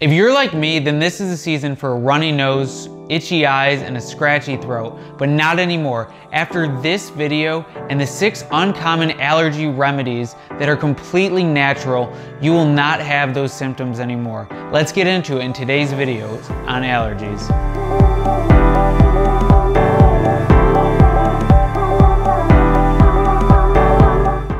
If you're like me, then this is the season for a runny nose, itchy eyes, and a scratchy throat, but not anymore. After this video and the six uncommon allergy remedies that are completely natural, you will not have those symptoms anymore. Let's get into it in today's videos on allergies.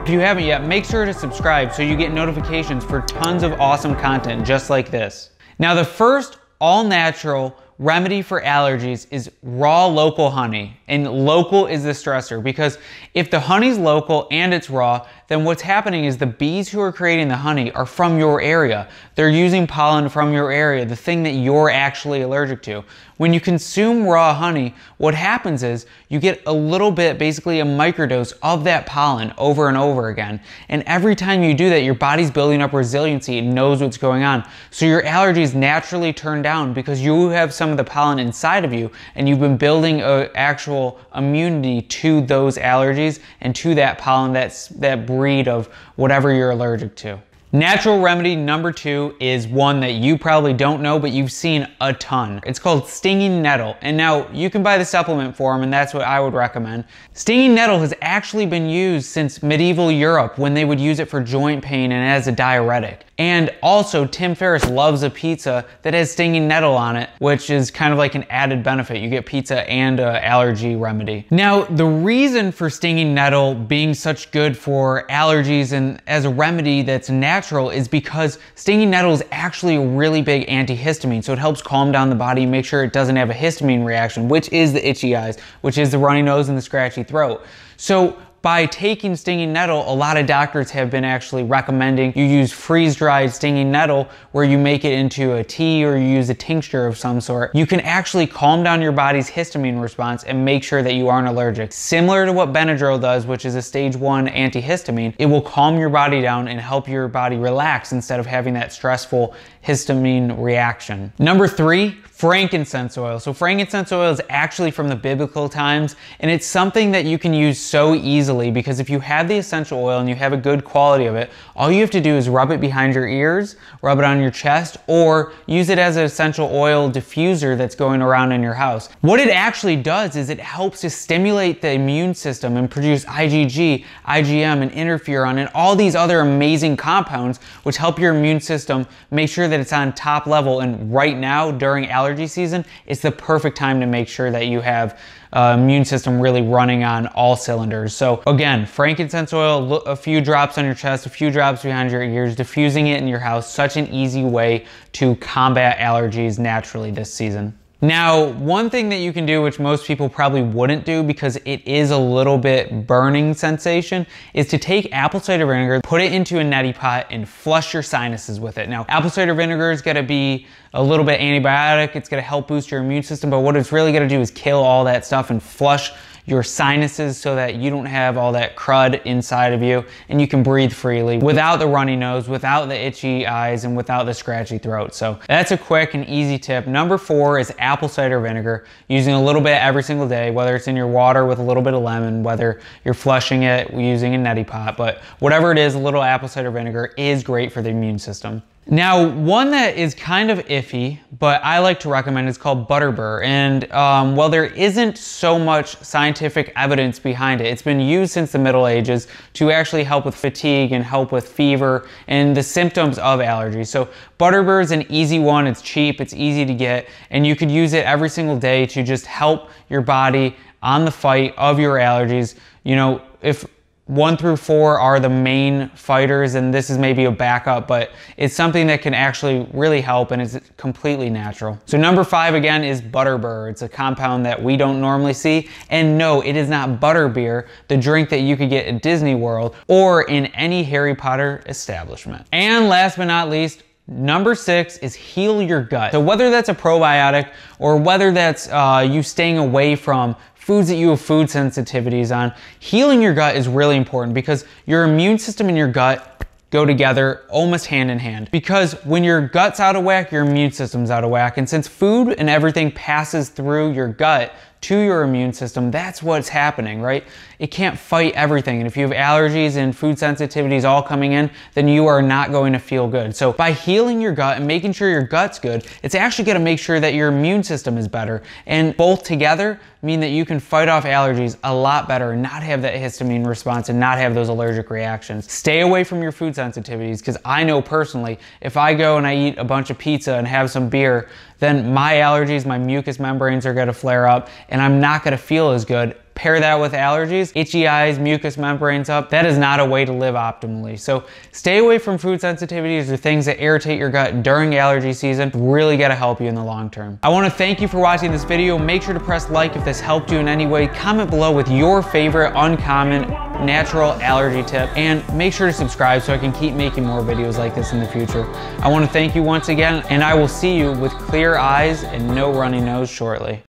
If you haven't yet, make sure to subscribe so you get notifications for tons of awesome content just like this. Now the first all natural remedy for allergies is raw local honey. And local is the stressor because if the honey's local and it's raw, then what's happening is the bees who are creating the honey are from your area. They're using pollen from your area, the thing that you're actually allergic to. When you consume raw honey, what happens is you get a little bit, basically a microdose of that pollen over and over again. And every time you do that, your body's building up resiliency. and knows what's going on. So your allergies naturally turn down because you have some some of the pollen inside of you and you've been building an actual immunity to those allergies and to that pollen that's that breed of whatever you're allergic to. Natural remedy number two is one that you probably don't know, but you've seen a ton. It's called stinging nettle. And now you can buy the supplement form and that's what I would recommend. Stinging nettle has actually been used since medieval Europe when they would use it for joint pain and as a diuretic. And also Tim Ferriss loves a pizza that has stinging nettle on it, which is kind of like an added benefit. You get pizza and a uh, allergy remedy. Now, the reason for stinging nettle being such good for allergies and as a remedy that's natural natural is because stinging nettle is actually a really big antihistamine. So it helps calm down the body, make sure it doesn't have a histamine reaction, which is the itchy eyes, which is the runny nose and the scratchy throat. So by taking stinging nettle, a lot of doctors have been actually recommending you use freeze-dried stinging nettle where you make it into a tea or you use a tincture of some sort. You can actually calm down your body's histamine response and make sure that you aren't allergic. Similar to what Benadryl does, which is a stage one antihistamine, it will calm your body down and help your body relax instead of having that stressful histamine reaction. Number three, frankincense oil. So frankincense oil is actually from the biblical times and it's something that you can use so easily because if you have the essential oil and you have a good quality of it, all you have to do is rub it behind your ears, rub it on your chest, or use it as an essential oil diffuser that's going around in your house. What it actually does is it helps to stimulate the immune system and produce IgG, IgM, and interferon, and all these other amazing compounds which help your immune system make sure that it's on top level and right now during allergy allergy season, it's the perfect time to make sure that you have uh, immune system really running on all cylinders. So again, frankincense oil, a few drops on your chest, a few drops behind your ears, diffusing it in your house, such an easy way to combat allergies naturally this season. Now, one thing that you can do, which most people probably wouldn't do because it is a little bit burning sensation, is to take apple cider vinegar, put it into a neti pot and flush your sinuses with it. Now, apple cider vinegar is gonna be a little bit antibiotic, it's gonna help boost your immune system, but what it's really gonna do is kill all that stuff and flush your sinuses so that you don't have all that crud inside of you and you can breathe freely without the runny nose, without the itchy eyes, and without the scratchy throat. So that's a quick and easy tip. Number four is apple cider vinegar, using a little bit every single day, whether it's in your water with a little bit of lemon, whether you're flushing it using a neti pot, but whatever it is, a little apple cider vinegar is great for the immune system. Now, one that is kind of iffy, but I like to recommend is called Butterbur. And um, while there isn't so much scientific evidence behind it, it's been used since the Middle Ages to actually help with fatigue and help with fever and the symptoms of allergies. So Butterbur is an easy one. It's cheap, it's easy to get, and you could use it every single day to just help your body on the fight of your allergies. You know, if one through four are the main fighters, and this is maybe a backup, but it's something that can actually really help and it's completely natural. So number five again is Butterbur. It's a compound that we don't normally see. And no, it is not butterbeer, the drink that you could get at Disney World or in any Harry Potter establishment. And last but not least, Number six is heal your gut. So whether that's a probiotic or whether that's uh, you staying away from foods that you have food sensitivities on, healing your gut is really important because your immune system and your gut go together almost hand in hand. Because when your gut's out of whack, your immune system's out of whack. And since food and everything passes through your gut, to your immune system. That's what's happening, right? It can't fight everything. And if you have allergies and food sensitivities all coming in, then you are not going to feel good. So by healing your gut and making sure your gut's good, it's actually gonna make sure that your immune system is better. And both together mean that you can fight off allergies a lot better and not have that histamine response and not have those allergic reactions. Stay away from your food sensitivities because I know personally, if I go and I eat a bunch of pizza and have some beer, then my allergies, my mucous membranes are gonna flare up and I'm not gonna feel as good pair that with allergies, itchy eyes, mucous membranes up, that is not a way to live optimally. So stay away from food sensitivities or things that irritate your gut during allergy season. Really gotta help you in the long term. I wanna thank you for watching this video. Make sure to press like if this helped you in any way. Comment below with your favorite uncommon natural allergy tip and make sure to subscribe so I can keep making more videos like this in the future. I wanna thank you once again and I will see you with clear eyes and no runny nose shortly.